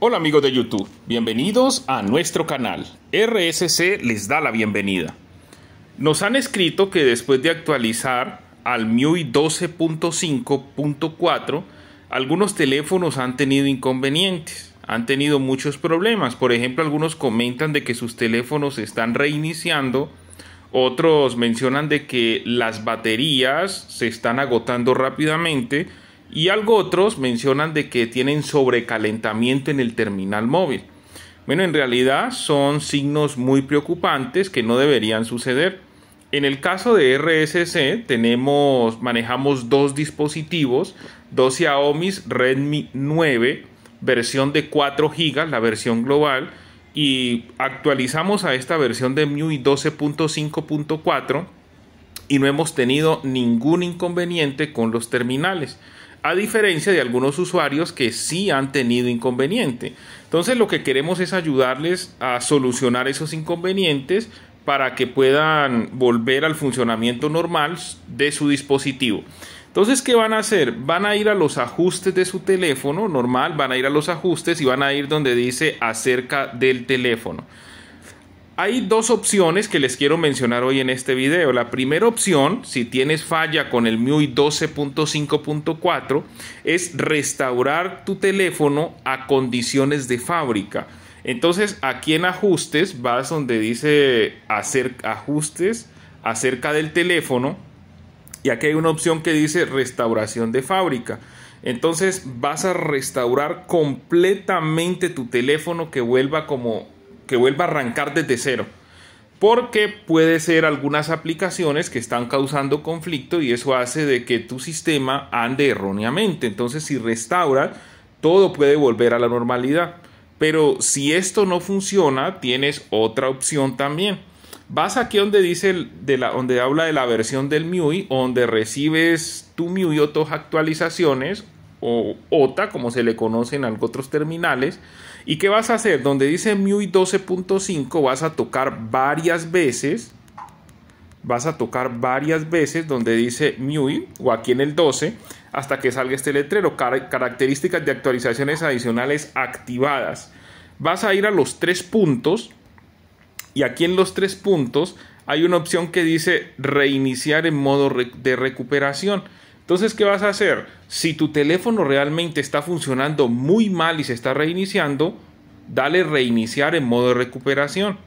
Hola amigos de YouTube, bienvenidos a nuestro canal. RSC les da la bienvenida. Nos han escrito que después de actualizar al MIUI 12.5.4, algunos teléfonos han tenido inconvenientes, han tenido muchos problemas. Por ejemplo, algunos comentan de que sus teléfonos se están reiniciando, otros mencionan de que las baterías se están agotando rápidamente, y algo otros mencionan de que tienen sobrecalentamiento en el terminal móvil. Bueno, en realidad son signos muy preocupantes que no deberían suceder. En el caso de RSC tenemos, manejamos dos dispositivos, dos Xiaomi Redmi 9, versión de 4 GB, la versión global, y actualizamos a esta versión de MIUI 12.5.4 y no hemos tenido ningún inconveniente con los terminales a diferencia de algunos usuarios que sí han tenido inconveniente. Entonces lo que queremos es ayudarles a solucionar esos inconvenientes para que puedan volver al funcionamiento normal de su dispositivo. Entonces, ¿qué van a hacer? Van a ir a los ajustes de su teléfono normal, van a ir a los ajustes y van a ir donde dice acerca del teléfono. Hay dos opciones que les quiero mencionar hoy en este video. La primera opción, si tienes falla con el MIUI 12.5.4, es restaurar tu teléfono a condiciones de fábrica. Entonces aquí en ajustes vas donde dice hacer ajustes acerca del teléfono y aquí hay una opción que dice restauración de fábrica. Entonces vas a restaurar completamente tu teléfono que vuelva como que vuelva a arrancar desde cero. Porque puede ser algunas aplicaciones que están causando conflicto y eso hace de que tu sistema ande erróneamente. Entonces si restauras, todo puede volver a la normalidad. Pero si esto no funciona, tienes otra opción también. Vas aquí donde dice de la, donde habla de la versión del MIUI, donde recibes tu MIUI o tus actualizaciones o OTA, como se le conoce en otros terminales. ¿Y qué vas a hacer? Donde dice MIUI 12.5 vas a tocar varias veces. Vas a tocar varias veces donde dice MIUI o aquí en el 12 hasta que salga este letrero. características de actualizaciones adicionales activadas. Vas a ir a los tres puntos y aquí en los tres puntos hay una opción que dice reiniciar en modo de recuperación. Entonces, ¿qué vas a hacer? Si tu teléfono realmente está funcionando muy mal y se está reiniciando, dale reiniciar en modo de recuperación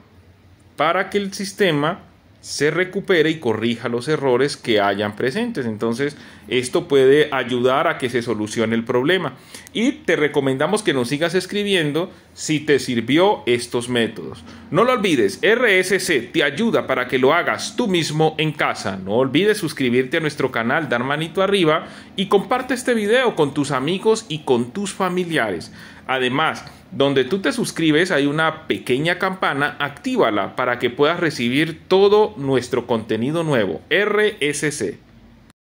para que el sistema se recupere y corrija los errores que hayan presentes. Entonces, esto puede ayudar a que se solucione el problema. Y te recomendamos que nos sigas escribiendo si te sirvió estos métodos. No lo olvides, RSC te ayuda para que lo hagas tú mismo en casa. No olvides suscribirte a nuestro canal, dar manito arriba y comparte este video con tus amigos y con tus familiares. Además, donde tú te suscribes hay una pequeña campana, actívala para que puedas recibir todo nuestro contenido nuevo, RSC.